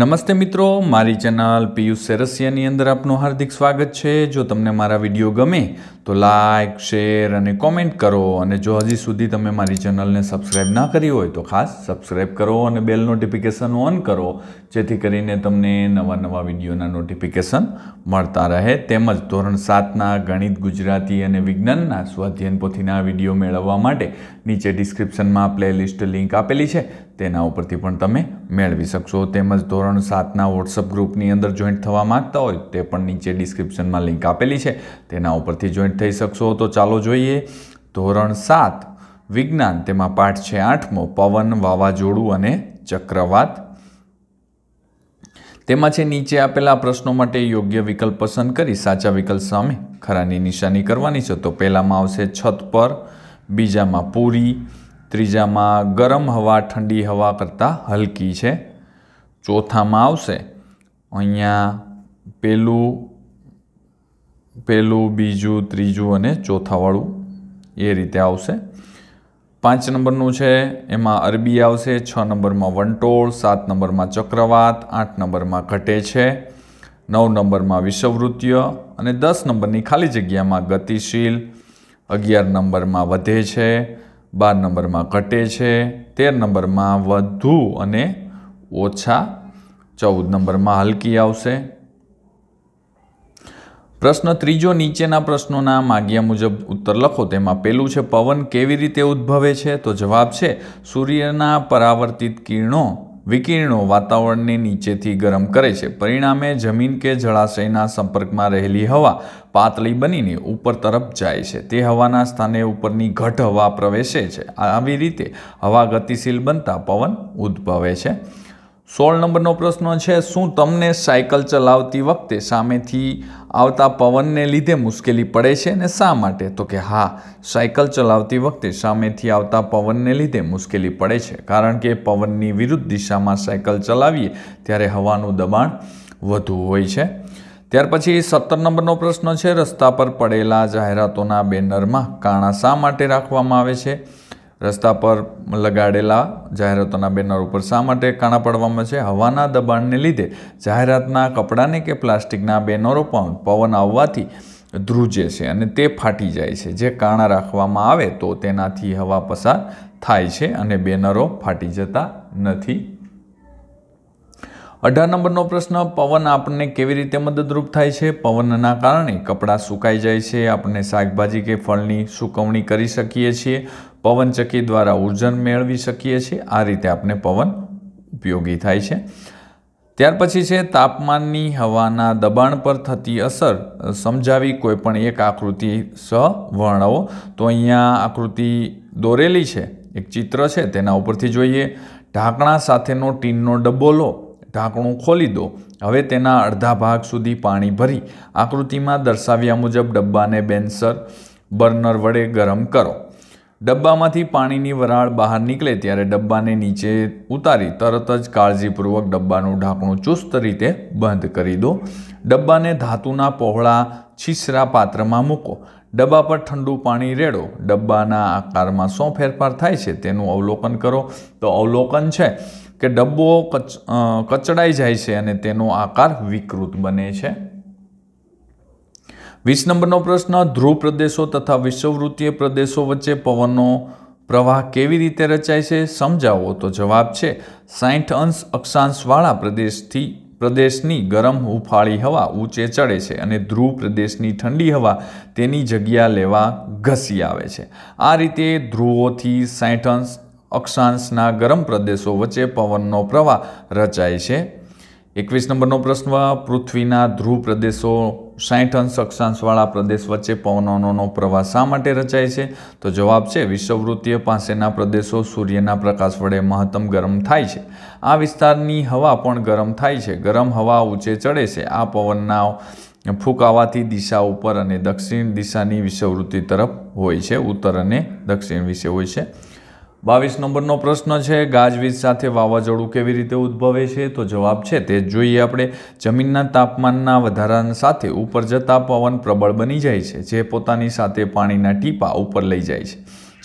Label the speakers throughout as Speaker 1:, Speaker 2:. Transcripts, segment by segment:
Speaker 1: નમસ્તે મિત્રો મારી ચેનલ પિયુષ સેરસિયાની અંદર આપનું હાર્દિક સ્વાગત છે જો તમને મારા વિડીયો ગમે તો લાઇક શેર અને કોમેન્ટ કરો અને જો હજી સુધી તમે મારી ચેનલને સબસ્ક્રાઈબ ના કરી હોય તો ખાસ સબસ્ક્રાઈબ કરો અને બેલ નોટિફિકેશન ઓન કરો જેથી કરીને તમને નવા નવા વિડીયોના નોટિફિકેશન મળતા રહે તેમજ ધોરણ સાતના ગણિત ગુજરાતી અને વિજ્ઞાનના સ્વાધ્યયન પોથીના વિડીયો મેળવવા માટે નીચે ડિસ્ક્રિપ્શનમાં પ્લેલિસ્ટ લિંક આપેલી છે તેના ઉપરથી પણ તમે મેળવી શકશો તેમજ ધોરણ સાતના વોટ્સઅપ ગ્રુપની અંદર જોઈન્ટ થવા માગતા હોય તે પણ નીચે ડિસ્ક્રિપ્શનમાં લિંક આપેલી છે તેના ઉપરથી જોઈન્ટ થઈ શકશો તો ચાલો જોઈએ ધોરણ સાત વિજ્ઞાન તેમાં પાઠ છે આઠમો પવન વાવાઝોડું અને ચક્રવાત તેમાં છે નીચે આપેલા પ્રશ્નો માટે યોગ્ય વિકલ્પ પસંદ કરી સાચા વિકલ્પ સામે ખરાની નિશાની કરવાની છે તો પહેલામાં આવશે છત પર બીજામાં પૂરી ત્રીજામાં ગરમ હવા ઠંડી હવા કરતાં હલકી છે ચોથામાં આવશે અહીંયા પેલું પેલું બીજું ત્રીજું અને ચોથાવાળું એ રીતે આવશે પાંચ નંબરનું છે એમાં અરબી આવશે છ નંબરમાં વંટોળ સાત નંબરમાં ચક્રવાત આઠ નંબરમાં ઘટે છે નવ નંબરમાં વિષવૃત્ય અને દસ નંબરની ખાલી જગ્યામાં ગતિશીલ અગિયાર નંબરમાં વધે છે બાર નંબરમાં ઘટે છે તેર નંબરમાં વધુ અને ઓછા ચૌદ નંબરમાં હલકી આવશે પ્રશ્ન ત્રીજો નીચેના પ્રશ્નોના માગ્યા મુજબ ઉત્તર લખો તેમાં પહેલું છે પવન કેવી રીતે ઉદ્ભવે છે તો જવાબ છે સૂર્યના પરાવર્તિત કિરણો વિકિરણો વાતાવરણને નીચેથી ગરમ કરે છે પરિણામે જમીન કે જળાશયના સંપર્કમાં રહેલી હવા પાતળી બનીને ઉપર તરફ જાય છે તે હવાના સ્થાને ઉપરની ઘટ હવા પ્રવેશે છે આવી રીતે હવા ગતિશીલ બનતા પવન ઉદ્ભવે છે સોળ નંબરનો પ્રશ્ન છે શું તમને સાયકલ ચલાવતી વખતે સામેથી આવતા પવનને લીધે મુશ્કેલી પડે છે ને શા માટે તો કે હા સાયકલ ચલાવતી વખતે સામેથી આવતા પવનને લીધે મુશ્કેલી પડે છે કારણ કે પવનની વિરુદ્ધ દિશામાં સાયકલ ચલાવીએ ત્યારે હવાનું દબાણ વધુ હોય છે ત્યાર પછી સત્તર નંબરનો પ્રશ્ન છે રસ્તા પર પડેલા જાહેરાતોના બેનરમાં કાણા શા માટે રાખવામાં આવે છે રસ્તા પર લગાડેલા જાહેરાતોના બેનર ઉપર શા માટે કાણા પાડવામાં છે હવાના દબાણને લીધે જાહેરાતના કપડાને કે પ્લાસ્ટિકના બેનરો પણ પવન આવવાથી ધ્રુજે છે અને તે ફાટી જાય છે જે કાણા રાખવામાં આવે તો તેનાથી હવા પસાર થાય છે અને બેનરો ફાટી જતા નથી અઢાર નંબરનો પ્રશ્ન પવન આપણને કેવી રીતે મદદરૂપ થાય છે પવનના કારણે કપડાં સુકાઈ જાય છે આપણે શાકભાજી કે ફળની સુકવણી કરી શકીએ છીએ પવનચક્કી દ્વારા ઉર્જન મેળવી શકીએ છીએ આ રીતે આપણે પવન ઉપયોગી થાય છે ત્યાર પછી છે તાપમાનની હવાના દબાણ પર થતી અસર સમજાવી કોઈપણ એક આકૃતિ સહ વર્ણવો તો અહીંયા આકૃતિ દોરેલી છે એક ચિત્ર છે તેના ઉપરથી જોઈએ ઢાંકણા સાથેનો ટીનનો ડબ્બો લો ઢાંકણું ખોલી દો હવે તેના અડધા ભાગ સુધી પાણી ભરી આકૃતિમાં દર્શાવ્યા મુજબ ડબ્બાને બેન્સર બર્નર વડે ગરમ કરો ડબ્બામાંથી પાણીની વરાળ બહાર નીકળે ત્યારે ડબ્બાને નીચે ઉતારી તરત જ કાળજીપૂર્વક ડબ્બાનું ઢાંકણું ચુસ્ત રીતે બંધ કરી દો ડબ્બાને ધાતુના પહોળા છીસરા પાત્રમાં મૂકો ડબ્બા પર ઠંડુ પાણી રેડો ડબ્બાના આકારમાં શું ફેરફાર થાય છે તેનું અવલોકન કરો તો અવલોકન છે કે ડબ્બો કચ કચડાઈ જાય છે અને તેનો આકાર વિકૃત બને છે વીસ નંબરનો પ્રશ્ન ધ્રુવ પ્રદેશો તથા વિશ્વવૃત્તીય પ્રદેશો વચ્ચે પવનનો પ્રવાહ કેવી રીતે રચાય છે સમજાવો તો જવાબ છે સાઠ અંશ અક્ષાંશવાળા પ્રદેશથી પ્રદેશની ગરમ હુંફાળી હવા ઊંચે ચડે છે અને ધ્રુવ પ્રદેશની ઠંડી હવા તેની જગ્યા લેવા ઘસી આવે છે આ રીતે ધ્રુવોથી સાઠ અંશ અક્ષાંશના ગરમ પ્રદેશો વચ્ચે પવનનો પ્રવાહ રચાય છે એકવીસ નંબરનો પ્રશ્ન પૃથ્વીના ધ્રુવ પ્રદેશો સાઠ અંશ અક્ષાંશવાળા પ્રદેશ વચ્ચે પવનોનો પ્રવાહ શા માટે રચાય છે તો જવાબ છે વિષુવવૃત્તીય પાસેના પ્રદેશો સૂર્યના પ્રકાશ વડે મહત્તમ ગરમ થાય છે આ વિસ્તારની હવા પણ ગરમ થાય છે ગરમ હવા ઊંચે ચડે છે આ પવનના ફૂંકાવાથી દિશા ઉપર અને દક્ષિણ દિશાની વિષુવવૃત્તિ તરફ હોય છે ઉત્તર અને દક્ષિણ વિશે હોય છે બાવીસ નંબરનો પ્રશ્ન છે ગાજવીજ સાથે વાવાઝોડું કેવી રીતે ઉદ્ભવે છે તો જવાબ છે તે જોઈએ આપણે જમીનના તાપમાનના વધારા સાથે ઉપર જતા પવન પ્રબળ બની જાય છે જે પોતાની સાથે પાણીના ટીપા ઉપર લઈ જાય છે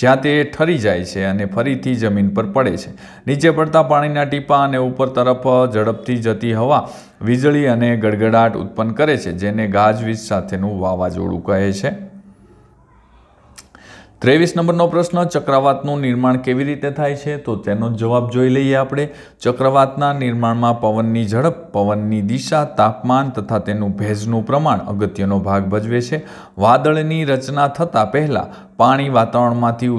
Speaker 1: જ્યાં તે ઠરી જાય છે અને ફરીથી જમીન પર પડે છે નીચે પડતા પાણીના ટીપા અને ઉપર તરફ ઝડપથી જતી હવા વીજળી અને ગડગડાટ ઉત્પન્ન કરે છે જેને ગાજવીજ સાથેનું વાવાઝોડું કહે છે ત્રેવીસ નંબરનો પ્રશ્ન ચક્રવાતનું નિર્માણ કેવી રીતે થાય છે તો તેનો જવાબ જોઈ લઈએ આપણે ચક્રવાતના નિર્માણમાં પવનની ઝડપ પવનની દિશા તાપમાન તથા તેનું ભેજનું પ્રમાણ અગત્યનો ભાગ ભજવે છે વાદળની રચના થતાં પહેલાં પાણી વાતાવરણમાંથી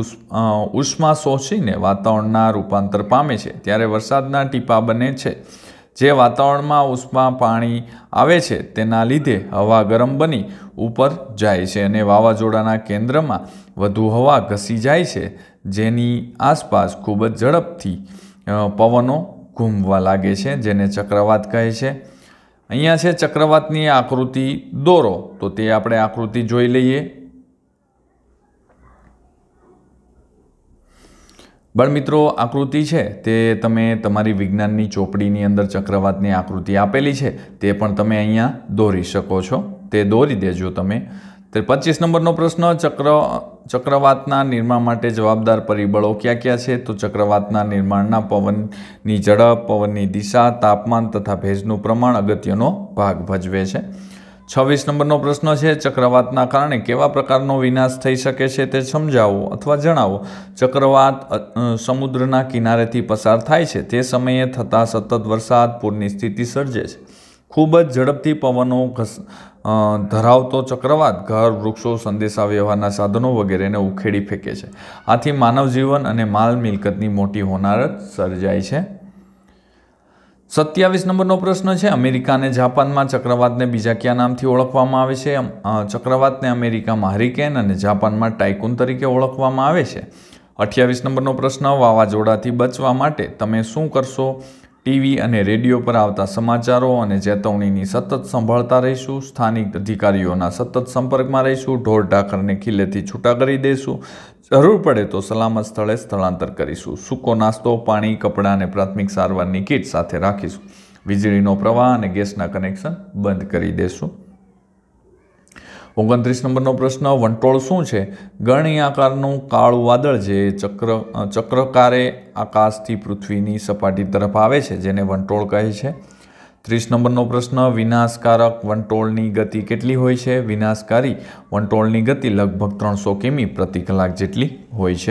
Speaker 1: ઉષ્મા શોષીને વાતાવરણના રૂપાંતર પામે છે ત્યારે વરસાદના ટીપા બને છે જે વાતાવરણમાં ઉષ્મા પાણી આવે છે તેના લીધે હવા ગરમ બની ઉપર જાય છે અને વાવાઝોડાના કેન્દ્રમાં વધુ હવા ઘસી જાય છે જેની આસપાસ ખૂબ જ ઝડપથી પવનો ઘૂમવા લાગે છે જેને ચક્રવાત કહે છે અહીંયા છે ચક્રવાતની આકૃતિ દોરો તો તે આપણે આકૃતિ જોઈ લઈએ બળ મિત્રો આકૃતિ છે તે તમે તમારી વિજ્ઞાનની ચોપડીની અંદર ચક્રવાતની આકૃતિ આપેલી છે તે પણ તમે અહીંયા દોરી શકો છો તે દોરી દેજો તમે તે પચીસ નંબરનો પ્રશ્ન ચક્ર ચક્રવાતના નિર્માણ માટે જવાબદાર પરિબળો ક્યાં ક્યાં છે તો ચક્રવાતના નિર્માણના પવનની ઝડપ પવનની દિશા તાપમાન તથા ભેજનું પ્રમાણ અગત્યનો ભાગ ભજવે છે છવ્વીસ નંબરનો પ્રશ્ન છે ચક્રવાતના કારણે કેવા પ્રકારનો વિનાશ થઈ શકે છે તે સમજાવો અથવા જણાવો ચક્રવાત સમુદ્રના કિનારેથી પસાર થાય છે તે સમયે થતા સતત વરસાદ પૂરની સ્થિતિ સર્જે છે ખૂબ જ ઝડપથી પવનો ઘસ ધરાવતો ચક્રવાત ઘર વૃક્ષો સંદેશાવ્યવહારના સાધનો વગેરેને ઉખેડી ફેંકે છે આથી માનવજીવન અને માલ મિલકતની મોટી હોનારત સર્જાય છે સત્યાવીસ નંબરનો પ્રશ્ન છે અમેરિકા અને જાપાનમાં ચક્રવાતને બીજા કયા નામથી ઓળખવામાં આવે છે ચક્રવાતને અમેરિકામાં હરિકેન અને જાપાનમાં ટાઇકુન તરીકે ઓળખવામાં આવે છે અઠ્યાવીસ નંબરનો પ્રશ્ન વાવાઝોડાથી બચવા માટે તમે શું કરશો ટીવી અને રેડિયો પર આવતા સમાચારો અને ચેતવણીની સતત સંભાળતા રહીશું સ્થાનિક અધિકારીઓના સતત સંપર્કમાં રહીશું ઢોર ઢાકરને ખીલેથી છૂટા કરી દઈશું જરૂર પડે તો સલામત સ્થળે સ્થળાંતર કરીશું સૂકો નાસ્તો પાણી કપડાં અને પ્રાથમિક સારવારની કીટ સાથે રાખીશું વીજળીનો પ્રવાહ અને ગેસના કનેક્શન બંધ કરી દઈશું ઓગણત્રીસ નંબરનો પ્રશ્ન વંટોળ શું છે ગણી આકારનું કાળું વાદળ જે ચક્ર ચક્રકારે આકાશથી પૃથ્વીની સપાટી તરફ આવે છે જેને વંટોળ કહે છે ત્રીસ નંબરનો પ્રશ્ન વિનાશકારક વંટોળની ગતિ કેટલી હોય છે વિનાશકારી વંટોળની ગતિ લગભગ ત્રણસો કિમી પ્રતિ કલાક જેટલી હોય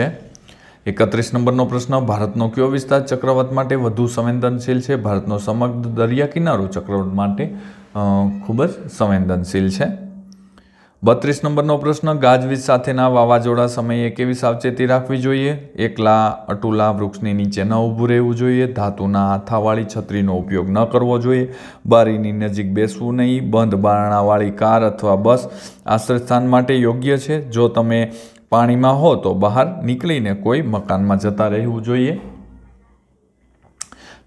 Speaker 1: છે એકત્રીસ નંબરનો પ્રશ્ન ભારતનો કયો વિસ્તાર ચક્રવાત માટે વધુ સંવેદનશીલ છે ભારતનો સમગ્ર દરિયા કિનારો ચક્રવાત માટે ખૂબ જ સંવેદનશીલ છે બત્રીસ નંબરનો પ્રશ્ન ગાજવીજ સાથેના વાવાઝોડા સમયે કેવી સાવચેતી રાખવી જોઈએ એકલા અટુલા વૃક્ષની નીચે ન ઊભું રહેવું જોઈએ ધાતુના હાથાવાળી છત્રીનો ઉપયોગ ન કરવો જોઈએ બારીની નજીક બેસવું નહીં બંધ બારણાવાળી કાર અથવા બસ આશ્રયસ્થાન માટે યોગ્ય છે જો તમે પાણીમાં હો તો બહાર નીકળીને કોઈ મકાનમાં જતા રહેવું જોઈએ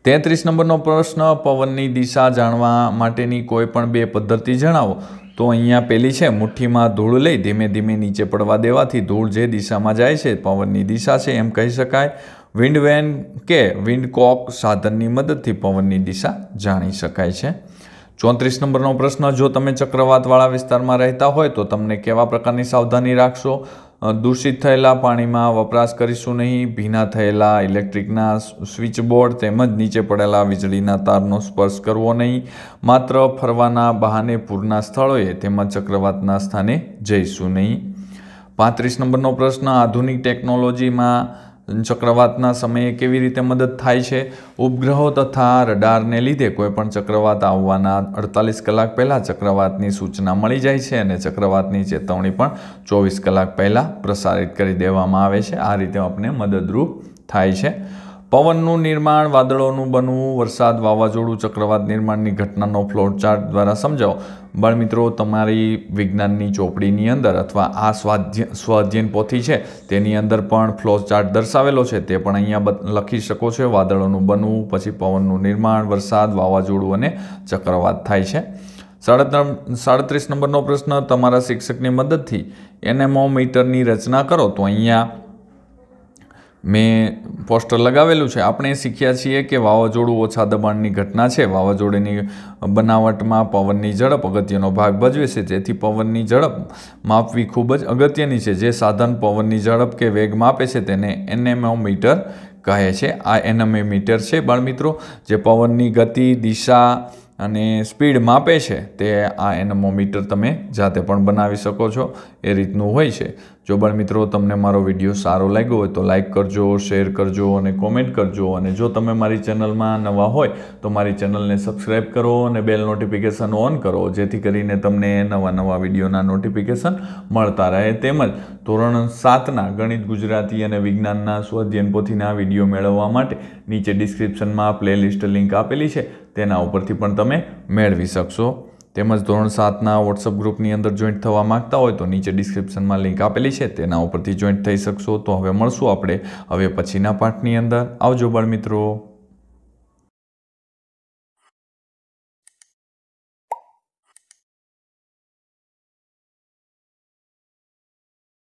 Speaker 1: તેત્રીસ નંબરનો પ્રશ્ન પવનની દિશા જાણવા માટેની કોઈ પણ બે પદ્ધતિ જણાવો તો અહીંયા પેલી છે મુઠ્ઠીમાં ધૂળ લઈ ધીમે ધીમે નીચે પડવા દેવાથી ધૂળ જે દિશામાં જાય છે પવનની દિશા છે એમ કહી શકાય વિન્ડ વેન કે વિન્ડ કોક સાધનની મદદથી પવનની દિશા જાણી શકાય છે ચોત્રીસ નંબરનો પ્રશ્ન જો તમે ચક્રવાતવાળા વિસ્તારમાં રહેતા હોય તો તમને કેવા પ્રકારની સાવધાની રાખશો દૂષિત થયેલા પાણીમાં વપરાશ કરીશું નહીં ભીના થયેલા ઇલેક્ટ્રિકના સ્વિચબોર્ડ તેમજ નીચે પડેલા વીજળીના તારનો સ્પર્શ કરવો નહીં માત્ર ફરવાના બહાને પૂરના સ્થળોએ તેમજ ચક્રવાતના સ્થાને જઈશું નહીં પાંત્રીસ નંબરનો પ્રશ્ન આધુનિક ટેકનોલોજીમાં ચક્રવાતના સમયે કેવી રીતે મદદ થાય છે ઉપગ્રહો તથા રડારને લીધે કોઈપણ ચક્રવાત આવવાના અડતાલીસ કલાક પહેલાં ચક્રવાતની સૂચના મળી જાય છે અને ચક્રવાતની ચેતવણી પણ ચોવીસ કલાક પહેલાં પ્રસારિત કરી દેવામાં આવે છે આ રીતે આપણે મદદરૂપ થાય છે પવનનું નિર્માણ વાદળોનું બનવું વરસાદ વાવાઝોડું ચક્રવાત નિર્માણની ઘટનાનો ફ્લોટ ચાર્ટ દ્વારા સમજાવો બાળમિત્રો તમારી વિજ્ઞાનની ચોપડીની અંદર અથવા આ સ્વાધ્ય સ્વાધ્યન પોથી છે તેની અંદર પણ ફ્લો ચાર્ટ દર્શાવેલો છે તે પણ અહીંયા લખી શકો છો વાદળોનું બનવું પછી પવનનું નિર્માણ વરસાદ વાવાઝોડું અને ચક્રવાત થાય છે સાડત્રીસ નંબરનો પ્રશ્ન તમારા શિક્ષકની મદદથી એનેમોમીટરની રચના કરો તો અહીંયા મેં પોસ્ટર લગાવેલું છે આપણે શીખ્યા છીએ કે વાવાઝોડું ઓછા દબાણની ઘટના છે વાવાઝોડાની બનાવટમાં પવનની ઝડપ અગત્યનો ભાગ ભજવે છે જેથી પવનની ઝડપ માપવી ખૂબ જ અગત્યની છે જે સાધન પવનની ઝડપ કે વેગ માપે છે તેને એનેમોમીટર કહે છે આ મીટર છે બાળમિત્રો જે પવનની ગતિ દિશા અને સ્પીડ માપે છે તે આ એનમોમીટર તમે જાતે પણ બનાવી શકો છો એ રીતનું હોય છે જો પણ મિત્રો તમને મારો વિડીયો સારો લાગ્યો હોય તો લાઇક કરજો શેર કરજો અને કોમેન્ટ કરજો અને જો તમે મારી ચેનલમાં નવા હોય તો મારી ચેનલને સબસ્ક્રાઈબ કરો અને બેલ નોટિફિકેશન ઓન કરો જેથી કરીને તમને નવા નવા વિડીયોના નોટિફિકેશન મળતા રહે તેમજ ધોરણ સાતના ગણિત ગુજરાતી અને વિજ્ઞાનના સ્વાધ્યયન પોથીના વિડીયો મેળવવા માટે નીચે ડિસ્ક્રિપ્શનમાં પ્લેલિસ્ટ લિંક આપેલી છે તેના ઉપરથી પણ તમે મેળવી શકશો તેમજ ધોરણ સાતના વોટ્સઅપ ગ્રુપની અંદર જોઈન્ટ થવા માગતા હોય તો નીચે ડિસ્ક્રિપ્શનમાં લિંક આપેલી છે તેના ઉપરથી જોઈન્ટ થઈ શકશો તો હવે મળશું આપણે હવે પછીના પાઠની અંદર આવજો બાળ મિત્રો